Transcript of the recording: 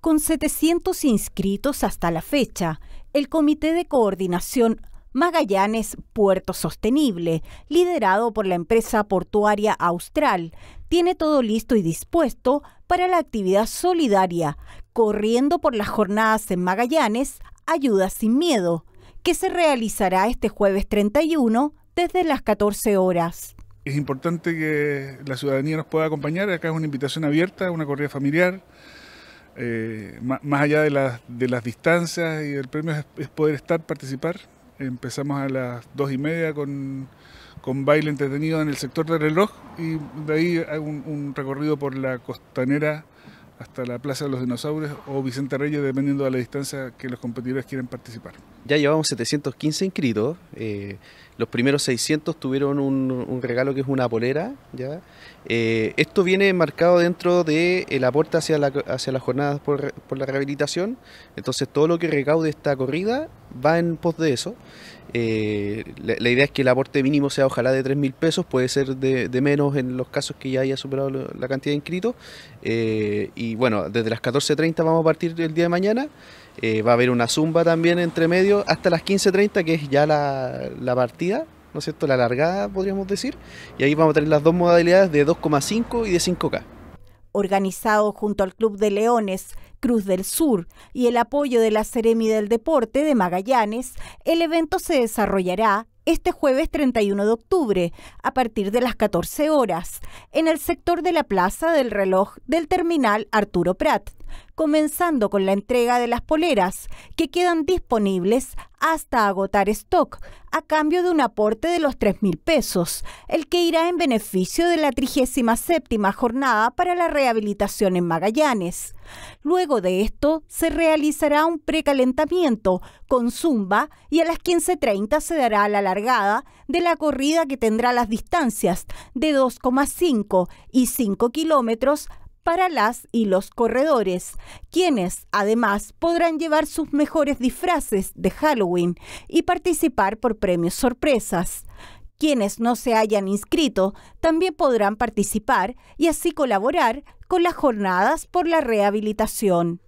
Con 700 inscritos hasta la fecha, el Comité de Coordinación Magallanes Puerto Sostenible, liderado por la empresa portuaria Austral, tiene todo listo y dispuesto para la actividad solidaria, corriendo por las jornadas en Magallanes, Ayuda sin Miedo, que se realizará este jueves 31 desde las 14 horas. Es importante que la ciudadanía nos pueda acompañar, acá es una invitación abierta, una corrida familiar eh, más allá de las, de las distancias y el premio es, poder estar, participar. Empezamos a las dos y media con, con baile entretenido en el sector de reloj y de ahí un, un recorrido por la costanera hasta la Plaza de los Dinosaurios o Vicente Reyes, dependiendo de la distancia que los competidores quieran participar. Ya llevamos 715 inscritos, eh, los primeros 600 tuvieron un, regalo que es una polera. ¿ya? Eh, esto viene marcado dentro de de eh, aporte hacia, la, hacia las jornadas por, por la rehabilitación, entonces todo lo que recaude esta corrida va en pos de eso. Eh, la, idea es que el aporte mínimo sea ojalá de 3 mil pesos, puede ser de, menos en los casos que ya haya superado la cantidad de inscritos. Eh, y bueno, desde las 14.30 vamos a partir el día de mañana. Eh, va a haber una zumba también entre medio hasta las 15.30, que es ya la, la partida, ¿no es cierto? La largada, podríamos decir. Y ahí vamos a tener las dos modalidades de 2,5 y de 5K organizado junto al Club de Leones Cruz del Sur y el apoyo de la Seremi del Deporte de Magallanes, el evento se desarrollará este jueves 31 de octubre, a partir de las 14 horas, en el sector de la Plaza del Reloj del Terminal Arturo Prat comenzando con la entrega de las poleras, que quedan disponibles hasta agotar stock, a cambio de un aporte de los 3.000 mil pesos, el que irá en beneficio de la 37 jornada para la rehabilitación en Magallanes. Luego de esto, se realizará un precalentamiento con zumba y a las 15.30 se dará la largada de la corrida que tendrá las distancias de 2,5 y 5 kilómetros para las y los corredores, quienes además podrán llevar sus mejores disfraces de Halloween y participar por premios sorpresas. Quienes no se hayan inscrito también podrán participar y así colaborar con las jornadas por la rehabilitación.